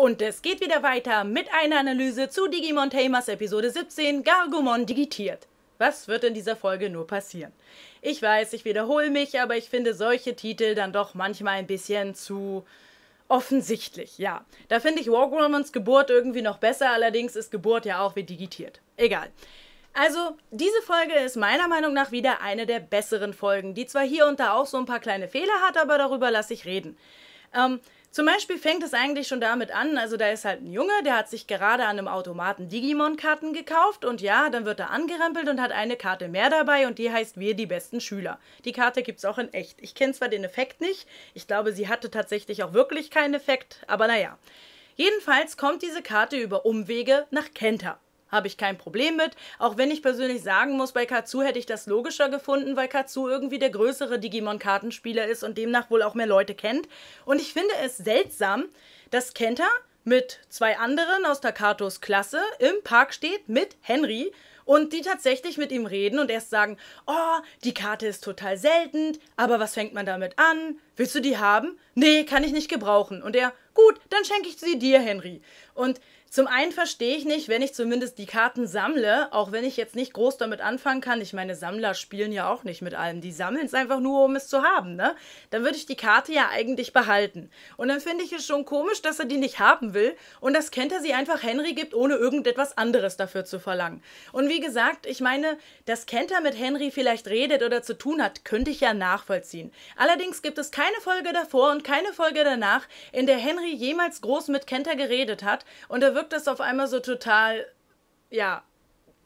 Und es geht wieder weiter mit einer Analyse zu Digimon Tamers Episode 17 Gargomon digitiert. Was wird in dieser Folge nur passieren? Ich weiß, ich wiederhole mich, aber ich finde solche Titel dann doch manchmal ein bisschen zu offensichtlich, ja. Da finde ich Wargromans Geburt irgendwie noch besser, allerdings ist Geburt ja auch wie digitiert. Egal. Also, diese Folge ist meiner Meinung nach wieder eine der besseren Folgen, die zwar hier und da auch so ein paar kleine Fehler hat, aber darüber lasse ich reden. Ähm, zum Beispiel fängt es eigentlich schon damit an, also da ist halt ein Junge, der hat sich gerade an einem Automaten Digimon-Karten gekauft und ja, dann wird er angerempelt und hat eine Karte mehr dabei und die heißt Wir die besten Schüler. Die Karte gibt es auch in echt. Ich kenne zwar den Effekt nicht, ich glaube, sie hatte tatsächlich auch wirklich keinen Effekt, aber naja. Jedenfalls kommt diese Karte über Umwege nach Kenta habe ich kein Problem mit. Auch wenn ich persönlich sagen muss, bei Katsu hätte ich das logischer gefunden, weil Katsu irgendwie der größere Digimon-Kartenspieler ist und demnach wohl auch mehr Leute kennt. Und ich finde es seltsam, dass Kenta mit zwei anderen aus Takatos Klasse im Park steht mit Henry und die tatsächlich mit ihm reden und erst sagen, oh, die Karte ist total selten, aber was fängt man damit an? Willst du die haben? Nee, kann ich nicht gebrauchen. Und er, Gut, dann schenke ich sie dir, Henry. Und zum einen verstehe ich nicht, wenn ich zumindest die Karten sammle, auch wenn ich jetzt nicht groß damit anfangen kann. Ich meine, Sammler spielen ja auch nicht mit allem. Die sammeln es einfach nur, um es zu haben, ne? Dann würde ich die Karte ja eigentlich behalten. Und dann finde ich es schon komisch, dass er die nicht haben will und dass Kenter sie einfach Henry gibt, ohne irgendetwas anderes dafür zu verlangen. Und wie gesagt, ich meine, dass Kenter mit Henry vielleicht redet oder zu tun hat, könnte ich ja nachvollziehen. Allerdings gibt es keine Folge davor und keine Folge danach, in der Henry Harry jemals groß mit Kenter geredet hat. Und da wirkt das auf einmal so total, ja,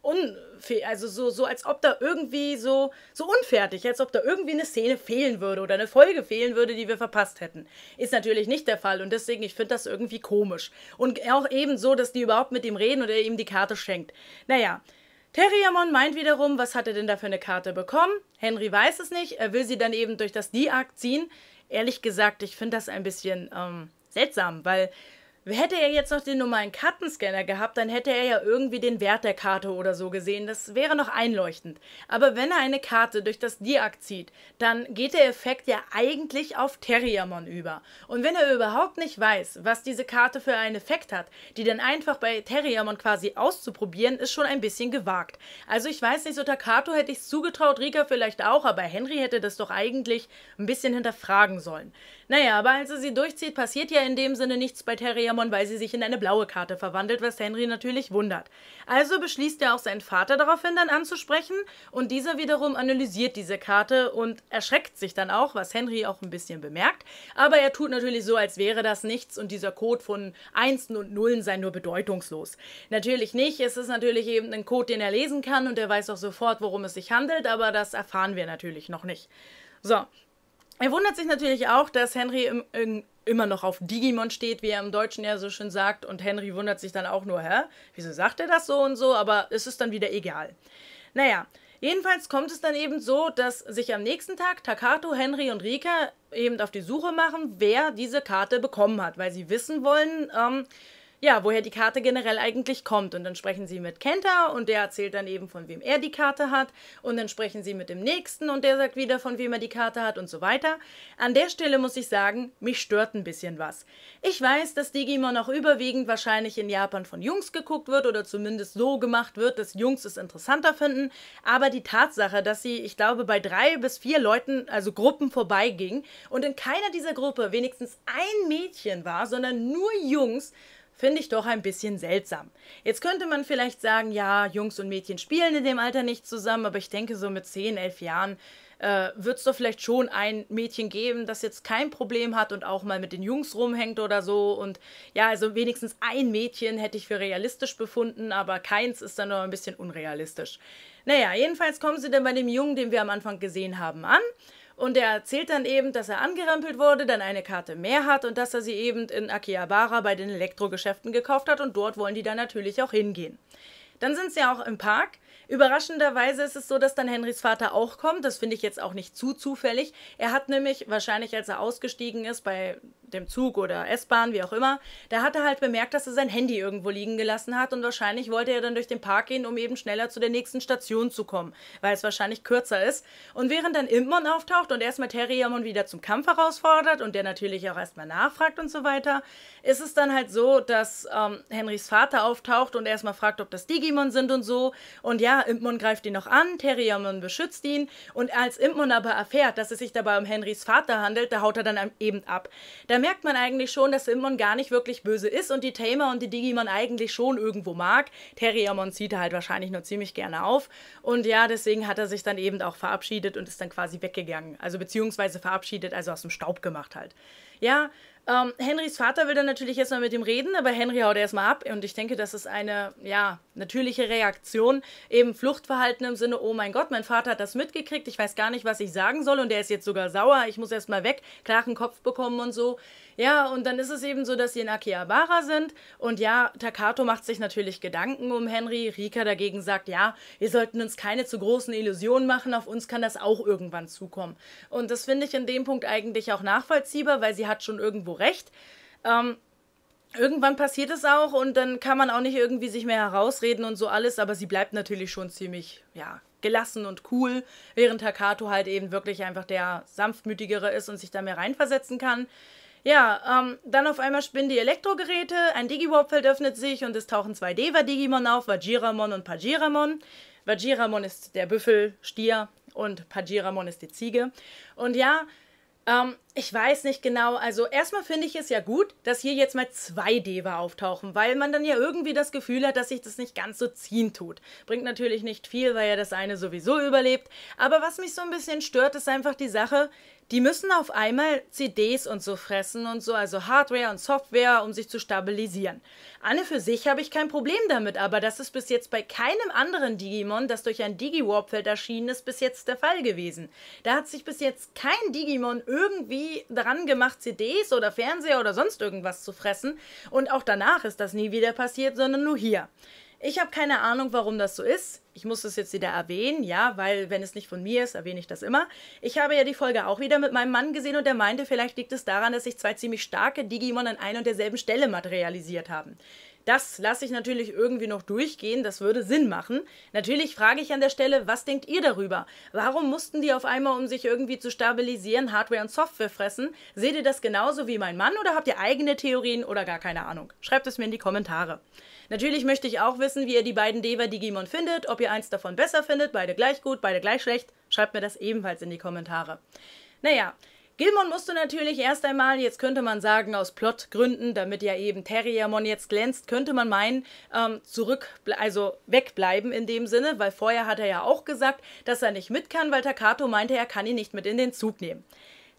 unfair, also so, so als ob da irgendwie so, so unfertig, als ob da irgendwie eine Szene fehlen würde oder eine Folge fehlen würde, die wir verpasst hätten. Ist natürlich nicht der Fall und deswegen, ich finde das irgendwie komisch. Und auch eben so, dass die überhaupt mit ihm reden oder ihm die Karte schenkt. Naja. Terriamon meint wiederum, was hat er denn da für eine Karte bekommen? Henry weiß es nicht, er will sie dann eben durch das die arc ziehen. Ehrlich gesagt, ich finde das ein bisschen, ähm, seltsam, weil Hätte er jetzt noch den normalen Kartenscanner gehabt, dann hätte er ja irgendwie den Wert der Karte oder so gesehen. Das wäre noch einleuchtend. Aber wenn er eine Karte durch das Diak zieht, dann geht der Effekt ja eigentlich auf Terriamon über. Und wenn er überhaupt nicht weiß, was diese Karte für einen Effekt hat, die dann einfach bei Terriamon quasi auszuprobieren, ist schon ein bisschen gewagt. Also ich weiß nicht, so Takato hätte ich es zugetraut, Rika vielleicht auch, aber Henry hätte das doch eigentlich ein bisschen hinterfragen sollen. Naja, aber als er sie durchzieht, passiert ja in dem Sinne nichts bei Terriamon. Cinnamon, weil sie sich in eine blaue Karte verwandelt, was Henry natürlich wundert. Also beschließt er auch seinen Vater daraufhin dann anzusprechen und dieser wiederum analysiert diese Karte und erschreckt sich dann auch, was Henry auch ein bisschen bemerkt. Aber er tut natürlich so, als wäre das nichts und dieser Code von Einsen und Nullen sei nur bedeutungslos. Natürlich nicht, es ist natürlich eben ein Code, den er lesen kann und er weiß auch sofort, worum es sich handelt, aber das erfahren wir natürlich noch nicht. So, er wundert sich natürlich auch, dass Henry im, in, immer noch auf Digimon steht, wie er im Deutschen ja so schön sagt. Und Henry wundert sich dann auch nur, hä? Wieso sagt er das so und so? Aber es ist dann wieder egal. Naja, jedenfalls kommt es dann eben so, dass sich am nächsten Tag Takato, Henry und Rika eben auf die Suche machen, wer diese Karte bekommen hat, weil sie wissen wollen, ähm, ja, woher die Karte generell eigentlich kommt. Und dann sprechen sie mit Kenta und der erzählt dann eben, von wem er die Karte hat. Und dann sprechen sie mit dem Nächsten und der sagt wieder, von wem er die Karte hat und so weiter. An der Stelle muss ich sagen, mich stört ein bisschen was. Ich weiß, dass Digimon auch überwiegend wahrscheinlich in Japan von Jungs geguckt wird oder zumindest so gemacht wird, dass Jungs es interessanter finden. Aber die Tatsache, dass sie, ich glaube, bei drei bis vier Leuten, also Gruppen vorbeiging und in keiner dieser Gruppe wenigstens ein Mädchen war, sondern nur Jungs, finde ich doch ein bisschen seltsam. Jetzt könnte man vielleicht sagen, ja, Jungs und Mädchen spielen in dem Alter nicht zusammen, aber ich denke, so mit 10, 11 Jahren äh, wird es doch vielleicht schon ein Mädchen geben, das jetzt kein Problem hat und auch mal mit den Jungs rumhängt oder so. Und ja, also wenigstens ein Mädchen hätte ich für realistisch befunden, aber keins ist dann noch ein bisschen unrealistisch. Naja, jedenfalls kommen sie dann bei dem Jungen, den wir am Anfang gesehen haben, an und er erzählt dann eben, dass er angerempelt wurde, dann eine Karte mehr hat und dass er sie eben in Akihabara bei den Elektrogeschäften gekauft hat und dort wollen die dann natürlich auch hingehen. Dann sind sie ja auch im Park. Überraschenderweise ist es so, dass dann Henrys Vater auch kommt. Das finde ich jetzt auch nicht zu zufällig. Er hat nämlich, wahrscheinlich als er ausgestiegen ist, bei dem Zug oder S-Bahn, wie auch immer, da hat er halt bemerkt, dass er sein Handy irgendwo liegen gelassen hat und wahrscheinlich wollte er dann durch den Park gehen, um eben schneller zu der nächsten Station zu kommen, weil es wahrscheinlich kürzer ist. Und während dann Impmon auftaucht und erstmal Terriamon wieder zum Kampf herausfordert und der natürlich auch erstmal nachfragt und so weiter, ist es dann halt so, dass ähm, Henrys Vater auftaucht und erstmal fragt, ob das Digimon sind und so. Und ja, Impmon greift ihn noch an, Terriamon beschützt ihn und als Impmon aber erfährt, dass es sich dabei um Henrys Vater handelt, da haut er dann eben ab. Damit merkt man eigentlich schon, dass Simon gar nicht wirklich böse ist und die Tamer und die Digimon eigentlich schon irgendwo mag. Terriermon zieht er halt wahrscheinlich nur ziemlich gerne auf. Und ja, deswegen hat er sich dann eben auch verabschiedet und ist dann quasi weggegangen. Also beziehungsweise verabschiedet, also aus dem Staub gemacht halt. Ja, ähm, Henrys Vater will dann natürlich erstmal mit ihm reden, aber Henry haut erstmal ab und ich denke, das ist eine, ja, natürliche Reaktion, eben Fluchtverhalten im Sinne, oh mein Gott, mein Vater hat das mitgekriegt, ich weiß gar nicht, was ich sagen soll und der ist jetzt sogar sauer, ich muss erstmal weg, klaren Kopf bekommen und so. Ja, und dann ist es eben so, dass sie in Akihabara sind und ja, Takato macht sich natürlich Gedanken um Henry, Rika dagegen sagt, ja, wir sollten uns keine zu großen Illusionen machen, auf uns kann das auch irgendwann zukommen. Und das finde ich in dem Punkt eigentlich auch nachvollziehbar, weil sie hat schon irgendwo recht. Ähm, irgendwann passiert es auch und dann kann man auch nicht irgendwie sich mehr herausreden und so alles, aber sie bleibt natürlich schon ziemlich, ja, gelassen und cool, während Takato halt eben wirklich einfach der sanftmütigere ist und sich da mehr reinversetzen kann. Ja, ähm, dann auf einmal spinnen die Elektrogeräte, ein Digiwarp-Feld öffnet sich und es tauchen zwei Deva-Digimon auf, Vajiramon und Pajiramon. Vajiramon ist der Büffel, Stier und Pajiramon ist die Ziege. Und ja, ähm, ich weiß nicht genau. Also erstmal finde ich es ja gut, dass hier jetzt mal zwei Deva auftauchen, weil man dann ja irgendwie das Gefühl hat, dass sich das nicht ganz so ziehen tut. Bringt natürlich nicht viel, weil ja das eine sowieso überlebt. Aber was mich so ein bisschen stört, ist einfach die Sache, die müssen auf einmal CDs und so fressen und so, also Hardware und Software, um sich zu stabilisieren. Anne für sich habe ich kein Problem damit, aber das ist bis jetzt bei keinem anderen Digimon, das durch ein digi feld erschienen ist, bis jetzt der Fall gewesen. Da hat sich bis jetzt kein Digimon irgendwie daran gemacht, CDs oder Fernseher oder sonst irgendwas zu fressen und auch danach ist das nie wieder passiert, sondern nur hier. Ich habe keine Ahnung, warum das so ist. Ich muss es jetzt wieder erwähnen, ja, weil wenn es nicht von mir ist, erwähne ich das immer. Ich habe ja die Folge auch wieder mit meinem Mann gesehen und er meinte, vielleicht liegt es daran, dass sich zwei ziemlich starke Digimon an einer und derselben Stelle materialisiert haben. Das lasse ich natürlich irgendwie noch durchgehen, das würde Sinn machen. Natürlich frage ich an der Stelle, was denkt ihr darüber? Warum mussten die auf einmal, um sich irgendwie zu stabilisieren, Hardware und Software fressen? Seht ihr das genauso wie mein Mann oder habt ihr eigene Theorien oder gar keine Ahnung? Schreibt es mir in die Kommentare. Natürlich möchte ich auch wissen, wie ihr die beiden Deva-Digimon findet, ob ihr eins davon besser findet, beide gleich gut, beide gleich schlecht. Schreibt mir das ebenfalls in die Kommentare. Naja, Gilmon musste natürlich erst einmal, jetzt könnte man sagen, aus Plotgründen, damit ja eben Terriermon jetzt glänzt, könnte man meinen, ähm, zurück, also wegbleiben in dem Sinne, weil vorher hat er ja auch gesagt, dass er nicht mit kann, weil Takato meinte, er kann ihn nicht mit in den Zug nehmen.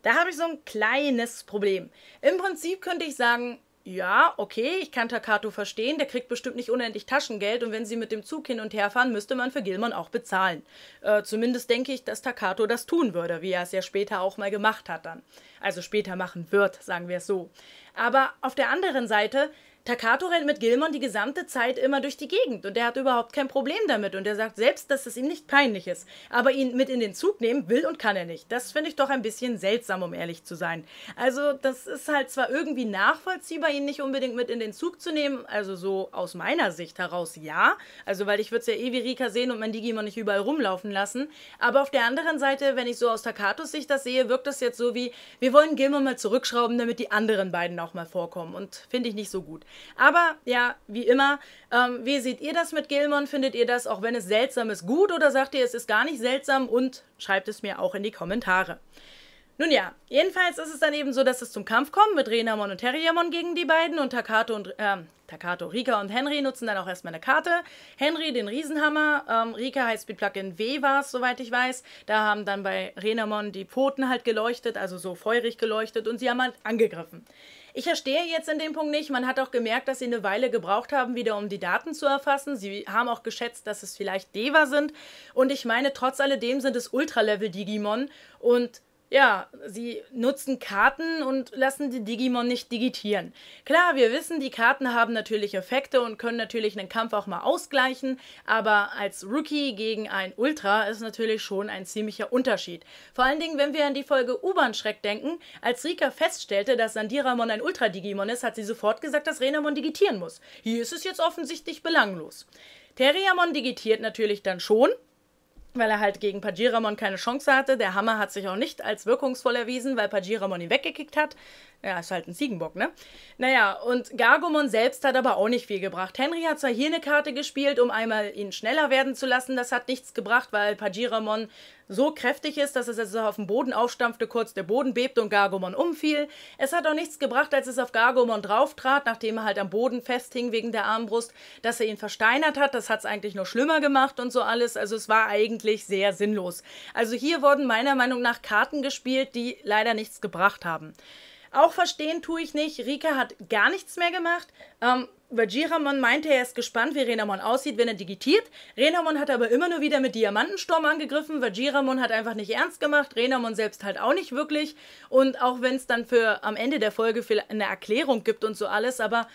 Da habe ich so ein kleines Problem. Im Prinzip könnte ich sagen, ja, okay, ich kann Takato verstehen, der kriegt bestimmt nicht unendlich Taschengeld und wenn sie mit dem Zug hin und her fahren, müsste man für Gilman auch bezahlen. Äh, zumindest denke ich, dass Takato das tun würde, wie er es ja später auch mal gemacht hat dann. Also später machen wird, sagen wir es so. Aber auf der anderen Seite Takato rennt mit Gilmon die gesamte Zeit immer durch die Gegend und er hat überhaupt kein Problem damit und er sagt selbst, dass es ihm nicht peinlich ist. Aber ihn mit in den Zug nehmen will und kann er nicht. Das finde ich doch ein bisschen seltsam, um ehrlich zu sein. Also das ist halt zwar irgendwie nachvollziehbar, ihn nicht unbedingt mit in den Zug zu nehmen, also so aus meiner Sicht heraus ja, also weil ich würde es ja eh wie Rika sehen und mein Digimon nicht überall rumlaufen lassen, aber auf der anderen Seite, wenn ich so aus Takatos Sicht das sehe, wirkt das jetzt so wie, wir wollen Gilmon mal zurückschrauben, damit die anderen beiden auch mal vorkommen und finde ich nicht so gut. Aber ja, wie immer, ähm, wie seht ihr das mit Gilmon? Findet ihr das, auch wenn es seltsam ist, gut oder sagt ihr, es ist gar nicht seltsam? Und schreibt es mir auch in die Kommentare. Nun ja, jedenfalls ist es dann eben so, dass es zum Kampf kommt mit Renamon und Terriamon gegen die beiden und Takato und äh, Takato, Rika und Henry nutzen dann auch erstmal eine Karte. Henry den Riesenhammer, ähm, Rika Highspeed Plugin W war es, soweit ich weiß. Da haben dann bei Renamon die Poten halt geleuchtet, also so feurig geleuchtet und sie haben halt angegriffen. Ich verstehe jetzt in dem Punkt nicht. Man hat auch gemerkt, dass sie eine Weile gebraucht haben, wieder um die Daten zu erfassen. Sie haben auch geschätzt, dass es vielleicht Deva sind. Und ich meine, trotz alledem sind es Ultra-Level-Digimon. Und ja, sie nutzen Karten und lassen die Digimon nicht digitieren. Klar, wir wissen, die Karten haben natürlich Effekte und können natürlich einen Kampf auch mal ausgleichen, aber als Rookie gegen ein Ultra ist natürlich schon ein ziemlicher Unterschied. Vor allen Dingen, wenn wir an die Folge U-Bahn-Schreck denken, als Rika feststellte, dass Sandiramon ein Ultra-Digimon ist, hat sie sofort gesagt, dass Renamon digitieren muss. Hier ist es jetzt offensichtlich belanglos. Teriamon digitiert natürlich dann schon, weil er halt gegen Pajiramon keine Chance hatte. Der Hammer hat sich auch nicht als wirkungsvoll erwiesen, weil Pajiramon ihn weggekickt hat. Ja, ist halt ein Ziegenbock, ne? Naja, und Gargomon selbst hat aber auch nicht viel gebracht. Henry hat zwar hier eine Karte gespielt, um einmal ihn schneller werden zu lassen. Das hat nichts gebracht, weil Pajiramon so kräftig ist, dass es, es auf dem Boden aufstampfte, kurz der Boden bebte und Gargomon umfiel. Es hat auch nichts gebracht, als es auf Gargomon drauftrat, nachdem er halt am Boden festhing wegen der Armbrust, dass er ihn versteinert hat. Das hat es eigentlich nur schlimmer gemacht und so alles. Also es war eigentlich sehr sinnlos. Also hier wurden meiner Meinung nach Karten gespielt, die leider nichts gebracht haben. Auch verstehen tue ich nicht. Rika hat gar nichts mehr gemacht. Ähm, Vajiraman meinte, er ist gespannt, wie Renamon aussieht, wenn er digitiert. Renamon hat aber immer nur wieder mit Diamantensturm angegriffen. Vajiramon hat einfach nicht ernst gemacht. Renamon selbst halt auch nicht wirklich. Und auch wenn es dann für am Ende der Folge eine Erklärung gibt und so alles, aber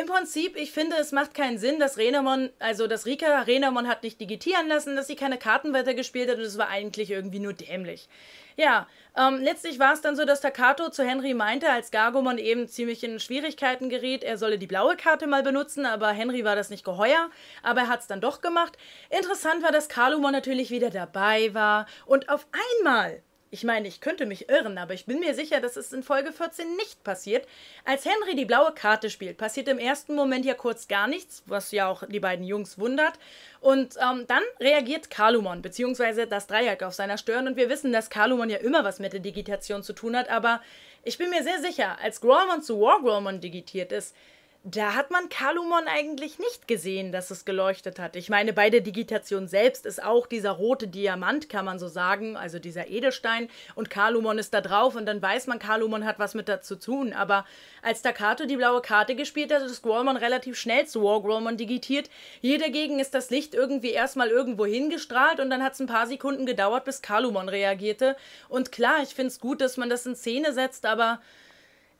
im Prinzip, ich finde, es macht keinen Sinn, dass Renamon, also dass Rika Renamon hat nicht digitieren lassen, dass sie keine Karten weitergespielt hat und es war eigentlich irgendwie nur dämlich. Ja, ähm, letztlich war es dann so, dass Takato zu Henry meinte, als Gargomon eben ziemlich in Schwierigkeiten geriet, er solle die blaue Karte mal benutzen, aber Henry war das nicht geheuer, aber er hat es dann doch gemacht. Interessant war, dass Kalumon natürlich wieder dabei war und auf einmal ich meine, ich könnte mich irren, aber ich bin mir sicher, dass es in Folge 14 nicht passiert. Als Henry die blaue Karte spielt, passiert im ersten Moment ja kurz gar nichts, was ja auch die beiden Jungs wundert. Und ähm, dann reagiert Kalumon, beziehungsweise das Dreieck auf seiner Stirn. Und wir wissen, dass Kalumon ja immer was mit der Digitation zu tun hat, aber ich bin mir sehr sicher, als Gromon zu Wargromon digitiert ist, da hat man Kalumon eigentlich nicht gesehen, dass es geleuchtet hat. Ich meine, bei der Digitation selbst ist auch dieser rote Diamant, kann man so sagen, also dieser Edelstein, und Kalumon ist da drauf und dann weiß man, Kalumon hat was mit dazu tun. Aber als Takato die blaue Karte gespielt hat, ist Squallmon relativ schnell zu Wargrawlmon digitiert. Hier dagegen ist das Licht irgendwie erstmal irgendwo hingestrahlt und dann hat es ein paar Sekunden gedauert, bis Kalumon reagierte. Und klar, ich finde es gut, dass man das in Szene setzt, aber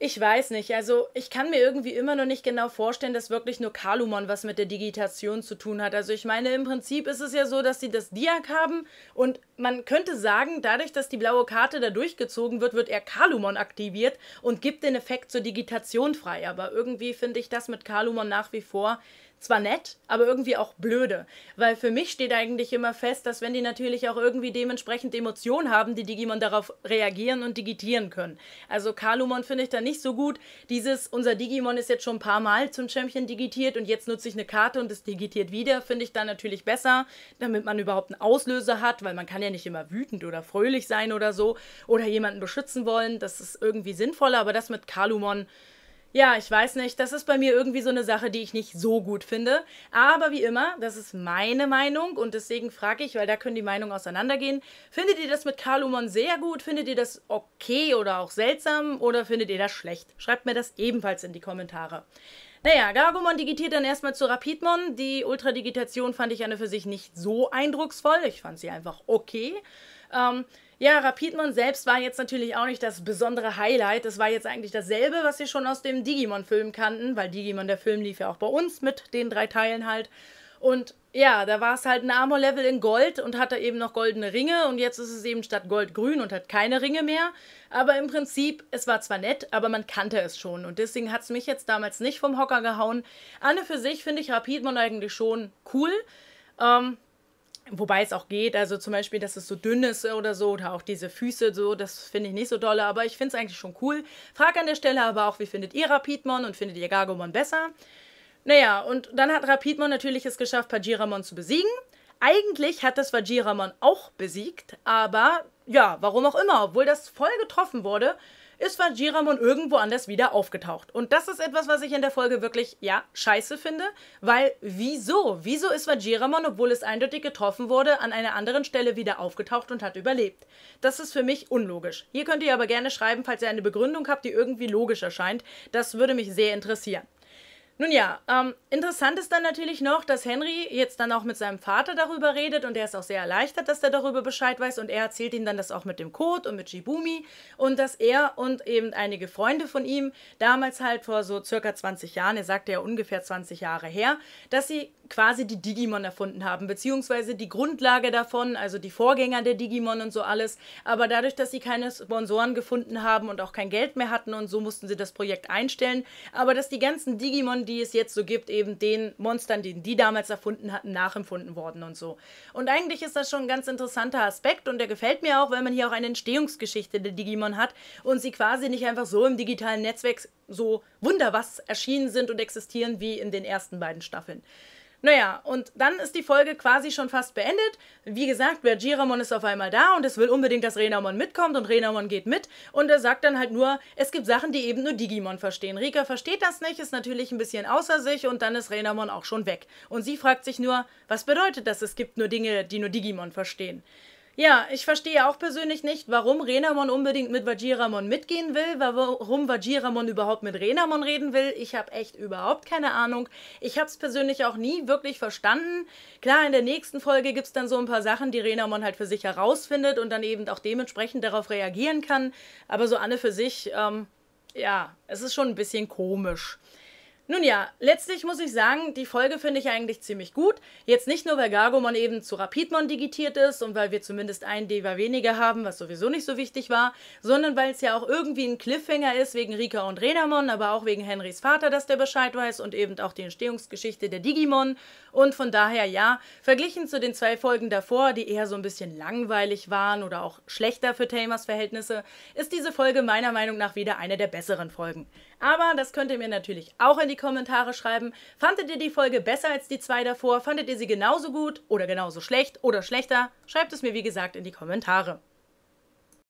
ich weiß nicht. Also ich kann mir irgendwie immer noch nicht genau vorstellen, dass wirklich nur Kalumon was mit der Digitation zu tun hat. Also ich meine, im Prinzip ist es ja so, dass sie das Diak haben und man könnte sagen, dadurch, dass die blaue Karte da durchgezogen wird, wird er Kalumon aktiviert und gibt den Effekt zur Digitation frei. Aber irgendwie finde ich das mit Kalumon nach wie vor zwar nett, aber irgendwie auch blöde. Weil für mich steht eigentlich immer fest, dass wenn die natürlich auch irgendwie dementsprechend Emotionen haben, die Digimon darauf reagieren und digitieren können. Also Kalumon finde ich da nicht so gut. Dieses, unser Digimon ist jetzt schon ein paar Mal zum Champion digitiert und jetzt nutze ich eine Karte und es digitiert wieder, finde ich da natürlich besser, damit man überhaupt einen Auslöser hat, weil man kann ja nicht immer wütend oder fröhlich sein oder so oder jemanden beschützen wollen. Das ist irgendwie sinnvoller, aber das mit Kalumon ja, ich weiß nicht. Das ist bei mir irgendwie so eine Sache, die ich nicht so gut finde. Aber wie immer, das ist meine Meinung und deswegen frage ich, weil da können die Meinungen auseinandergehen. Findet ihr das mit Kalumon sehr gut? Findet ihr das okay oder auch seltsam? Oder findet ihr das schlecht? Schreibt mir das ebenfalls in die Kommentare. Naja, Gargomon digitiert dann erstmal zu Rapidmon. Die Ultradigitation fand ich an und für sich nicht so eindrucksvoll. Ich fand sie einfach okay. Ähm, ja, Rapidmon selbst war jetzt natürlich auch nicht das besondere Highlight. Es war jetzt eigentlich dasselbe, was wir schon aus dem Digimon-Film kannten, weil Digimon, der Film, lief ja auch bei uns mit den drei Teilen halt. Und ja, da war es halt ein Armor-Level in Gold und hatte eben noch goldene Ringe und jetzt ist es eben statt Gold grün und hat keine Ringe mehr. Aber im Prinzip, es war zwar nett, aber man kannte es schon und deswegen hat es mich jetzt damals nicht vom Hocker gehauen. Anne für sich finde ich Rapidmon eigentlich schon cool. Ähm, Wobei es auch geht, also zum Beispiel, dass es so dünn ist oder so, oder auch diese Füße so, das finde ich nicht so dolle, aber ich finde es eigentlich schon cool. Frag an der Stelle aber auch, wie findet ihr Rapidmon und findet ihr Gargomon besser? Naja, und dann hat Rapidmon natürlich es geschafft, Pajiramon zu besiegen. Eigentlich hat das Vajiramon auch besiegt, aber ja, warum auch immer, obwohl das voll getroffen wurde, ist Vajramon irgendwo anders wieder aufgetaucht. Und das ist etwas, was ich in der Folge wirklich, ja, scheiße finde, weil wieso? Wieso ist Vajiramon, obwohl es eindeutig getroffen wurde, an einer anderen Stelle wieder aufgetaucht und hat überlebt? Das ist für mich unlogisch. Hier könnt ihr aber gerne schreiben, falls ihr eine Begründung habt, die irgendwie logisch erscheint. Das würde mich sehr interessieren. Nun ja, ähm, interessant ist dann natürlich noch, dass Henry jetzt dann auch mit seinem Vater darüber redet und er ist auch sehr erleichtert, dass er darüber Bescheid weiß und er erzählt ihm dann das auch mit dem Code und mit Jibumi und dass er und eben einige Freunde von ihm damals halt vor so circa 20 Jahren, er sagte ja ungefähr 20 Jahre her, dass sie quasi die Digimon erfunden haben, beziehungsweise die Grundlage davon, also die Vorgänger der Digimon und so alles. Aber dadurch, dass sie keine Sponsoren gefunden haben und auch kein Geld mehr hatten und so mussten sie das Projekt einstellen. Aber dass die ganzen Digimon, die es jetzt so gibt, eben den Monstern, die die damals erfunden hatten, nachempfunden worden und so. Und eigentlich ist das schon ein ganz interessanter Aspekt und der gefällt mir auch, weil man hier auch eine Entstehungsgeschichte der Digimon hat und sie quasi nicht einfach so im digitalen Netzwerk so wunderbar erschienen sind und existieren wie in den ersten beiden Staffeln. Naja, und dann ist die Folge quasi schon fast beendet. Wie gesagt, Bergiramon ist auf einmal da und es will unbedingt, dass Renamon mitkommt und Renamon geht mit und er sagt dann halt nur, es gibt Sachen, die eben nur Digimon verstehen. Rika versteht das nicht, ist natürlich ein bisschen außer sich und dann ist Renamon auch schon weg. Und sie fragt sich nur, was bedeutet das, es gibt nur Dinge, die nur Digimon verstehen. Ja, ich verstehe auch persönlich nicht, warum Renamon unbedingt mit Vajiramon mitgehen will, warum Vajiramon überhaupt mit Renamon reden will. Ich habe echt überhaupt keine Ahnung. Ich habe es persönlich auch nie wirklich verstanden. Klar, in der nächsten Folge gibt es dann so ein paar Sachen, die Renamon halt für sich herausfindet und dann eben auch dementsprechend darauf reagieren kann. Aber so Anne für sich, ähm, ja, es ist schon ein bisschen komisch. Nun ja, letztlich muss ich sagen, die Folge finde ich eigentlich ziemlich gut. Jetzt nicht nur, weil Gargomon eben zu Rapidmon digitiert ist und weil wir zumindest ein Deva weniger haben, was sowieso nicht so wichtig war, sondern weil es ja auch irgendwie ein Cliffhanger ist wegen Rika und Renamon, aber auch wegen Henrys Vater, dass der Bescheid weiß und eben auch die Entstehungsgeschichte der Digimon. Und von daher ja, verglichen zu den zwei Folgen davor, die eher so ein bisschen langweilig waren oder auch schlechter für Tamers Verhältnisse, ist diese Folge meiner Meinung nach wieder eine der besseren Folgen. Aber das könnt ihr mir natürlich auch in die Kommentare schreiben. Fandet ihr die Folge besser als die zwei davor? Fandet ihr sie genauso gut oder genauso schlecht oder schlechter? Schreibt es mir, wie gesagt, in die Kommentare.